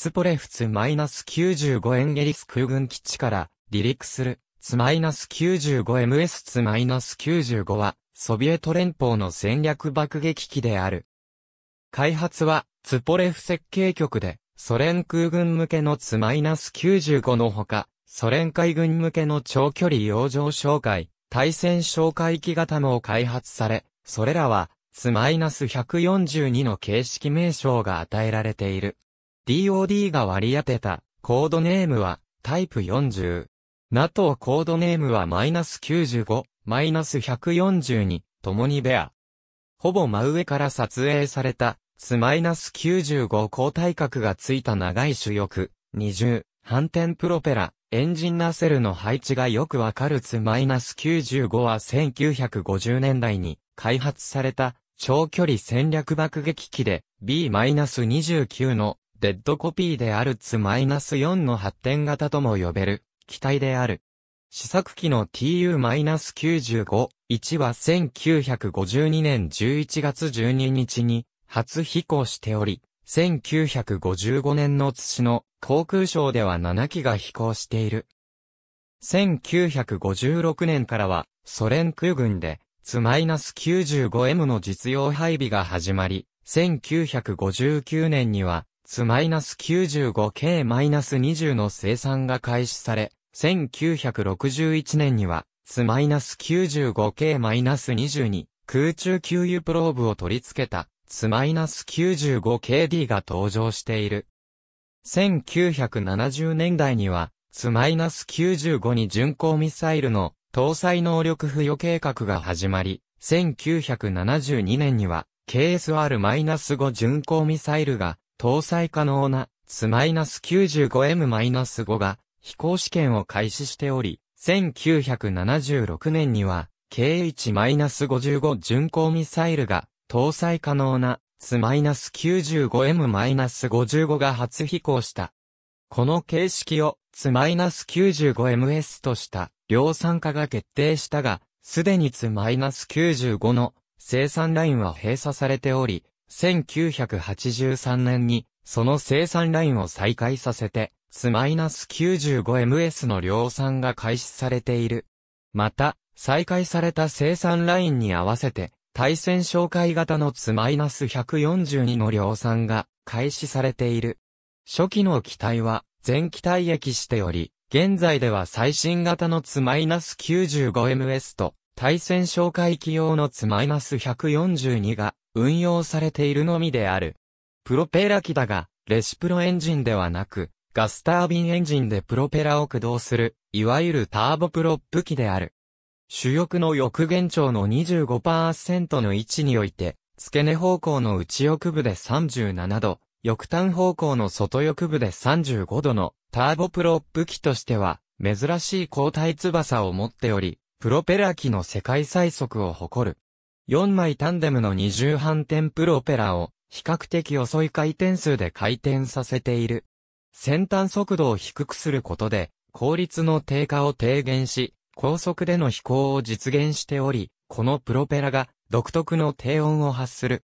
ツポレフツ -95 エンゲリス空軍基地から離陸するツ -95MS ツ -95 はソビエト連邦の戦略爆撃機である。開発はツポレフ設計局でソ連空軍向けのツ -95 のほか、ソ連海軍向けの長距離洋上哨戒、対戦哨戒機型も開発され、それらは、ツマイナス142の形式名称が与えられている。DOD が割り当てたコードネームはタイプ40。NATO コードネームはマイナス95、マイナス142、に共にベア。ほぼ真上から撮影された、ツマイナス95高体格がついた長い主翼、20、反転プロペラ、エンジンナセルの配置がよくわかるツマイナス95は1950年代に開発された長距離戦略爆撃機で B-29 のデッドコピーであるツマイナス -4 の発展型とも呼べる、機体である。試作機の TU-95、1は1952年11月12日に初飛行しており、1955年の津市の航空ショーでは7機が飛行している。1956年からはソ連空軍でツ -95M の実用配備が始まり、1959年にはツ -95K-20 の生産が開始され、1961年には、ツ -95K-20 に空中給油プローブを取り付けたツ -95KD が登場している。1970年代には、ツ -95 に巡航ミサイルの搭載能力付与計画が始まり、1972年には KSR-5 巡航ミサイルが搭載可能な S-95M-5 が飛行試験を開始しており、1976年には KH-55 巡航ミサイルが搭載可能な S-95M-55 が初飛行した。この形式を S-95MS とした量産化が決定したが、すでに S-95 の生産ラインは閉鎖されており、1983年に、その生産ラインを再開させて、ス9 5 m s の量産が開始されている。また、再開された生産ラインに合わせて、対戦紹介型のス1 4 2の量産が開始されている。初期の機体は全機体液しており、現在では最新型のス9 5 m s と対戦紹介機用のス1 4 2が運用されているのみである。プロペラ機だが、レシプロエンジンではなく、ガスタービンエンジンでプロペラを駆動する、いわゆるターボプロップ機である。主翼の翼舷長の25%の位置において、付け根方向の内翼部で37度、翼端方向の外翼部で35度のターボプロップ機としては、珍しい交代翼を持っており、プロペラ機の世界最速を誇る。4枚タンデムの二重反転プロペラを比較的遅い回転数で回転させている。先端速度を低くすることで効率の低下を低減し、高速での飛行を実現しており、このプロペラが独特の低音を発する。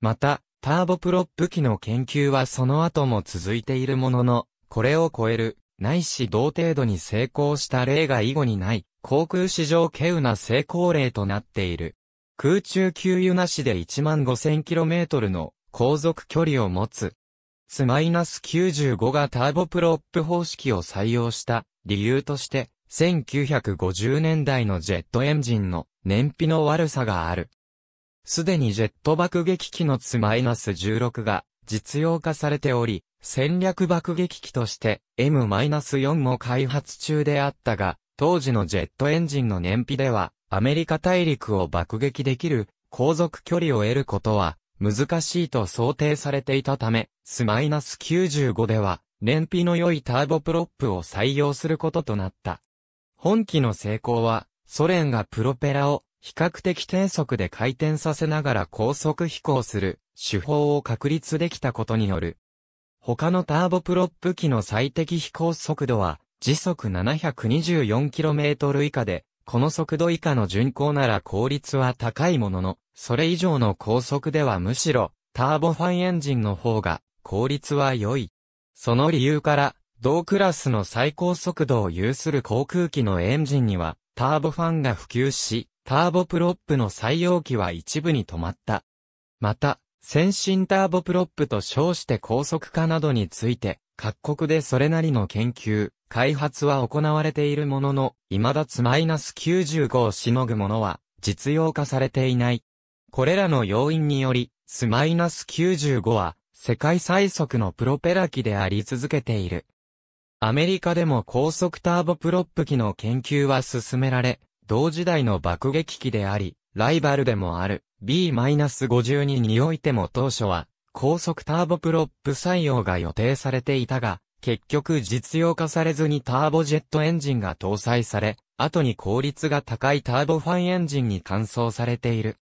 また、ターボプロップ機の研究はその後も続いているものの、これを超える、ないし同程度に成功した例が以後にない、航空史上稀有な成功例となっている。空中給油なしで 15,000km の航続距離を持つ。S-95 がターボプロップ方式を採用した理由として、1950年代のジェットエンジンの燃費の悪さがある。すでにジェット爆撃機のツマイナス16が実用化されており、戦略爆撃機として M-4 も開発中であったが、当時のジェットエンジンの燃費ではアメリカ大陸を爆撃できる航続距離を得ることは難しいと想定されていたため、スマイナス9 5では燃費の良いターボプロップを採用することとなった。本機の成功は、ソ連がプロペラを比較的低速で回転させながら高速飛行する手法を確立できたことによる。他のターボプロップ機の最適飛行速度は時速 724km 以下でこの速度以下の巡航なら効率は高いものの、それ以上の高速ではむしろ、ターボファンエンジンの方が、効率は良い。その理由から、同クラスの最高速度を有する航空機のエンジンには、ターボファンが普及し、ターボプロップの採用機は一部に止まった。また、先進ターボプロップと称して高速化などについて、各国でそれなりの研究、開発は行われているものの、未だつマイナス95をしのぐものは、実用化されていない。これらの要因により、スマイナス95は、世界最速のプロペラ機であり続けている。アメリカでも高速ターボプロップ機の研究は進められ、同時代の爆撃機であり、ライバルでもある B-52 においても当初は高速ターボプロップ採用が予定されていたが、結局実用化されずにターボジェットエンジンが搭載され、後に効率が高いターボファンエンジンに換装されている。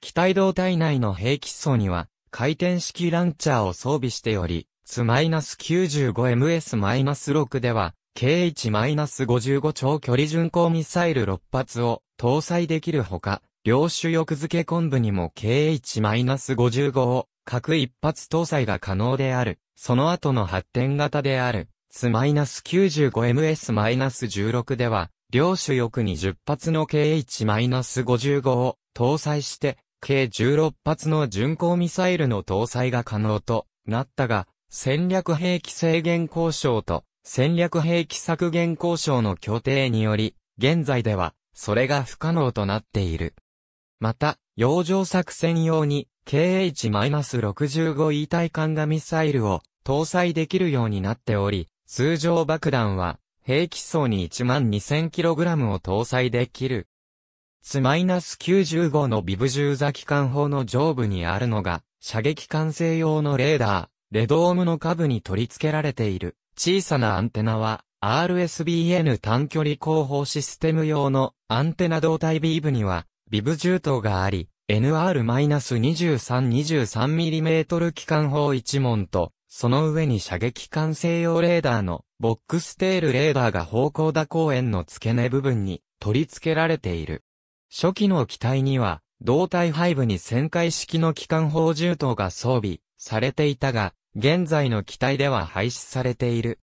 機体胴体内の平気層には、回転式ランチャーを装備しており、S-95MS-6 では、K1-55 長距離巡航ミサイル6発を搭載できるほか、両種翼付け昆布にも K1-55 を各一発搭載が可能である。その後の発展型である、S-95MS-16 では、両種翼に0発の KH-55 を搭載して、計16発の巡航ミサイルの搭載が可能となったが、戦略兵器制限交渉と戦略兵器削減交渉の協定により、現在では、それが不可能となっている。また、洋上作戦用に、KH-65 E 対艦がミサイルを搭載できるようになっており、通常爆弾は兵器層に 12000kg を搭載できる。S-95 のビブ銃座機関砲の上部にあるのが、射撃管制用のレーダー、レドームの下部に取り付けられている小さなアンテナは、RSBN 短距離広報システム用のアンテナ胴体ビーブには、ビブ銃頭があり、NR-2323mm 機関砲1門と、その上に射撃管制用レーダーの、ボックステールレーダーが方向打公園の付け根部分に取り付けられている。初期の機体には、胴体背部に旋回式の機関砲銃刀が装備されていたが、現在の機体では廃止されている。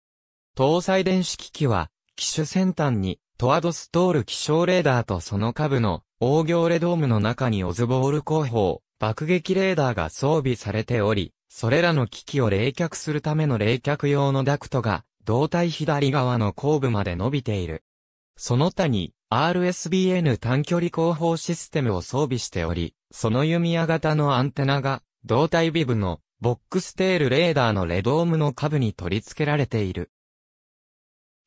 搭載電子機器は、機種先端に、トアドストール気象レーダーとその下部の大行レドームの中にオズボール工法、爆撃レーダーが装備されており、それらの機器を冷却するための冷却用のダクトが、胴体左側の後部まで伸びている。その他に、RSBN 短距離後方システムを装備しており、その弓矢型のアンテナが、胴体ビブの、ボックステールレーダーのレドームの下部に取り付けられている。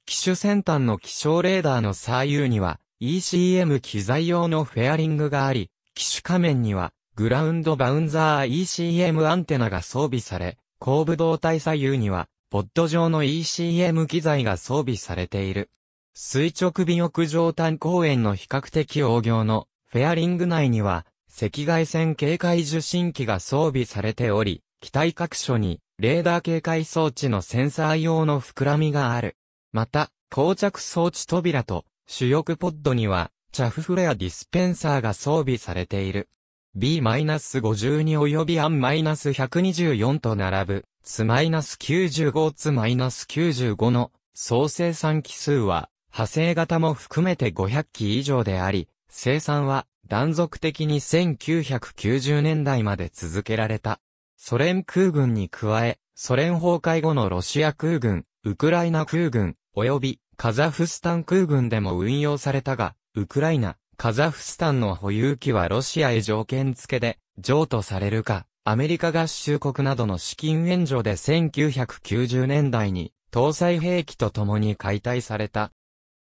機種先端の気象レーダーの左右には、ECM 機材用のフェアリングがあり、機種仮面にはグラウンドバウンザー ECM アンテナが装備され、後部胴体左右には、ポッド状の ECM 機材が装備されている。垂直尾翼上端公園の比較的大行のフェアリング内には、赤外線警戒受信機が装備されており、機体各所にレーダー警戒装置のセンサー用の膨らみがある。また、膠着装置扉と主翼ポッドには、チャフフレアディスペンサーが装備されている。B-52 及び AN-124 と並ぶ、S-95 S-95 の総生産機数は、派生型も含めて500機以上であり、生産は断続的に1990年代まで続けられた。ソ連空軍に加え、ソ連崩壊後のロシア空軍、ウクライナ空軍、及びカザフスタン空軍でも運用されたが、ウクライナ、カザフスタンの保有機はロシアへ条件付けで譲渡されるか、アメリカ合衆国などの資金援助で1990年代に搭載兵器と共に解体された。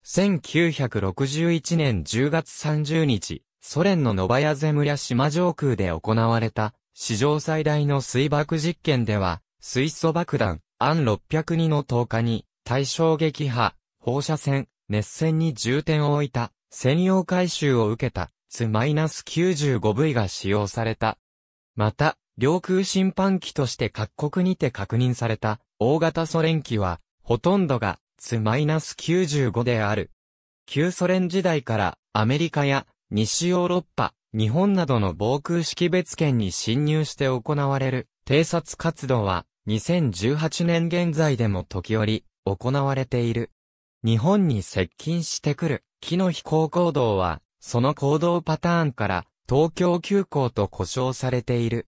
1961年10月30日、ソ連のノバヤゼムリャ島上空で行われた、史上最大の水爆実験では、水素爆弾、アン602の投下に、対衝撃波、放射線、熱線に重点を置いた、専用回収を受けた、S-95V が使用された。また、領空侵犯機として各国にて確認された、大型ソ連機は、ほとんどが、S-95 である。旧ソ連時代から、アメリカや、西ヨーロッパ、日本などの防空識別圏に侵入して行われる偵察活動は2018年現在でも時折行われている。日本に接近してくる木の飛行行動は、その行動パターンから東京急行と呼称されている。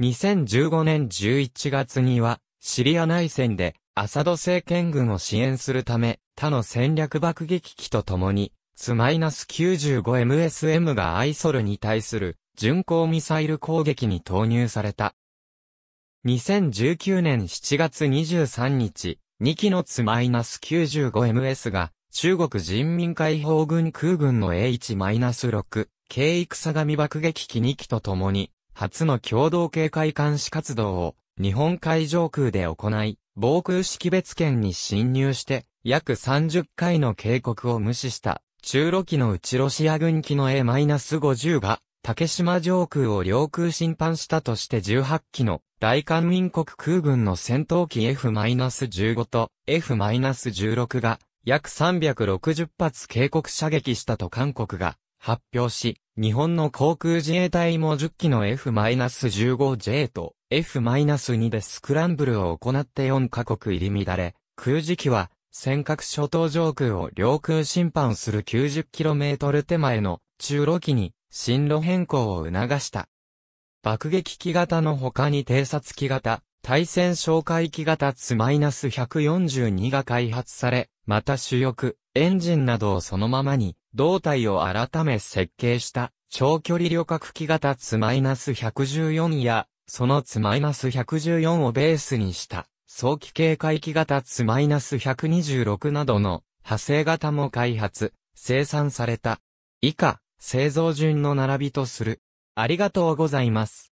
2015年11月には、シリア内戦でアサド政権軍を支援するため、他の戦略爆撃機と共に、マイナス9 5 m s m がアイソルに対する巡航ミサイル攻撃に投入された。2019年7月23日、2機のス -95MS が、中国人民解放軍空軍の H-6、軽育相模爆撃機2機とともに、初の共同警戒監視活動を、日本海上空で行い、防空識別圏に侵入して、約30回の警告を無視した、中ロ機のうちロシア軍機の A-50 が、竹島上空を領空侵犯したとして18機の大韓民国空軍の戦闘機 F-15 と F-16 が約360発警告射撃したと韓国が発表し、日本の航空自衛隊も10機の F-15J と F-2 でスクランブルを行って4カ国入り乱れ、空時機は尖閣諸島上空を領空侵犯する 90km 手前の中路機に進路変更を促した。爆撃機型の他に偵察機型、対戦哨戒機型ツマイナス -142 が開発され、また主翼、エンジンなどをそのままに、胴体を改め設計した、長距離旅客機型ツマイナス -114 や、そのツマイナス -114 をベースにした、早期警戒機型ツマイナス -126 などの、派生型も開発、生産された。以下、製造順の並びとする。ありがとうございます。